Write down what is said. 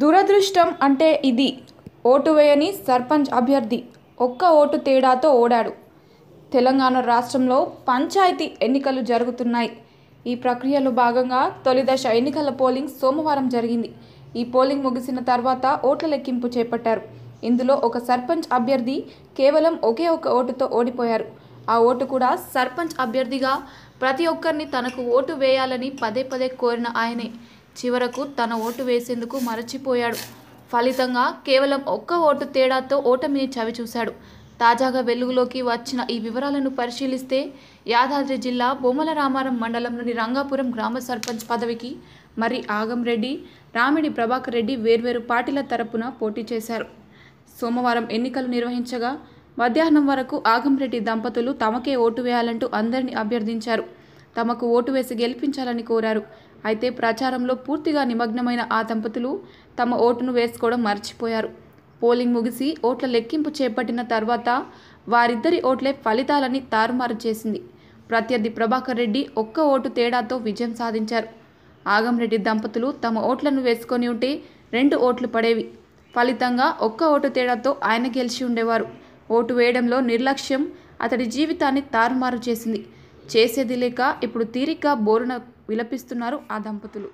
దురదృష్టం అంటే ఇది ఓటు వేయని సర్పంచ్ అభ్యర్థి ఒక్క ఓటు తేడాతో ఓడాడు తెలంగాణ రాష్ట్రంలో పంచాయతీ ఎన్నికలు జరుగుతున్నాయి ఈ ప్రక్రియలో భాగంగా తొలిదశ ఎన్నికల పోలింగ్ సోమవారం జరిగింది ఈ పోలింగ్ ముగిసిన తర్వాత ఓట్ల లెక్కింపు చేపట్టారు ఇందులో ఒక సర్పంచ్ అభ్యర్థి కేవలం ఒకే ఒక ఓటుతో ఓడిపోయారు ఆ ఓటు కూడా సర్పంచ్ అభ్యర్థిగా ప్రతి ఒక్కరిని తనకు ఓటు వేయాలని పదే పదే కోరిన ఆయనే చివరకు తన ఓటు వేసేందుకు మరచిపోయాడు ఫలితంగా కేవలం ఒక్క ఓటు తేడాతో ఓటమిని చవిచూశాడు తాజాగా వెలుగులోకి వచ్చిన ఈ వివరాలను పరిశీలిస్తే యాదాద్రి జిల్లా బొమ్మల రామారం మండలంలోని రంగాపురం గ్రామ సర్పంచ్ పదవికి మరి ఆగం రెడ్డి రామిడి ప్రభాకర్ రెడ్డి వేర్వేరు పార్టీల తరపున పోటీ చేశారు సోమవారం ఎన్నికలు నిర్వహించగా మధ్యాహ్నం వరకు ఆగంరెడ్డి దంపతులు తమకే ఓటు వేయాలంటూ అందరినీ అభ్యర్థించారు తమకు ఓటు వేసి గెలిపించాలని కోరారు అయితే ప్రచారంలో పూర్తిగా నిమగ్నమైన ఆ దంపతులు తమ ఓటును వేసుకోవడం మర్చిపోయారు పోలింగ్ ముగిసి ఓట్ల లెక్కింపు చేపట్టిన తర్వాత వారిద్దరి ఓట్లే ఫలితాలని తారుమారు చేసింది ప్రత్యర్థి ప్రభాకర్ రెడ్డి ఒక్క ఓటు తేడాతో విజయం సాధించారు ఆగంరెడ్డి దంపతులు తమ ఓట్లను వేసుకొని ఉంటే రెండు ఓట్లు పడేవి ఫలితంగా ఒక్క ఓటు తేడాతో ఆయన గెలిచి ఉండేవారు ఓటు వేయడంలో నిర్లక్ష్యం అతడి జీవితాన్ని తారుమారు చేసింది చేసేది లేక ఇప్పుడు తీరిక బోరున విలపిస్తున్నారు ఆ దంపతులు